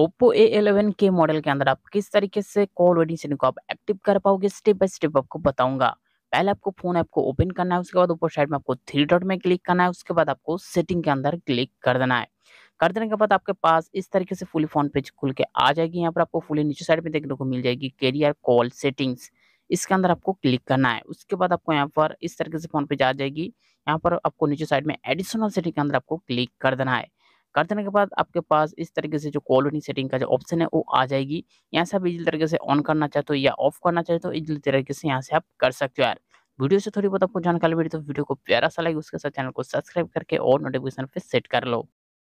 Oppo A eleven के model के अंदर आप किस तरीके से कॉल वेडिंग सेटिंग को आप एक्टिव कर पाओगे स्टेप बाय स्टेप आपको बताऊंगा पहले आपको फोन ऐप को ओपन करना है उसके बाद ऊपर साइड में आपको थ्री डॉट में क्लिक करना है उसके बाद आपको सेटिंग के अंदर क्लिक कर देना है कर देने के बाद आपके पास इस तरीके से फुली फोन पेज खुल के आ जाएगी यहाँ पर आपको फुली नीचे साइड में देखने को मिल जाएगी कैरियर कॉल सेटिंग्स इसके अंदर आपको क्लिक करना है उसके बाद आपको यहाँ पर इस तरीके से फोन पेज आ जाएगी यहाँ पर आपको नीचे साइड में एडिशनल सेटिंग के अंदर आपको क्लिक कर देना है कर देने के बाद आपके पास इस तरीके से जो कॉलोनी सेटिंग का जो ऑप्शन है वो आ जाएगी यहाँ से आप इजी तरीके से ऑन करना चाहते हो तो या ऑफ करना चाहते हो तो इजी तरीके से यहाँ से आप कर सकते हो यार वीडियो से थोड़ी बहुत आपको जानकारी मिली तो वीडियो को प्यारा सा लगे उसके साथ चैनल को सब्सक्राइब करके और नोटिफिकेशन पे सेट कर लो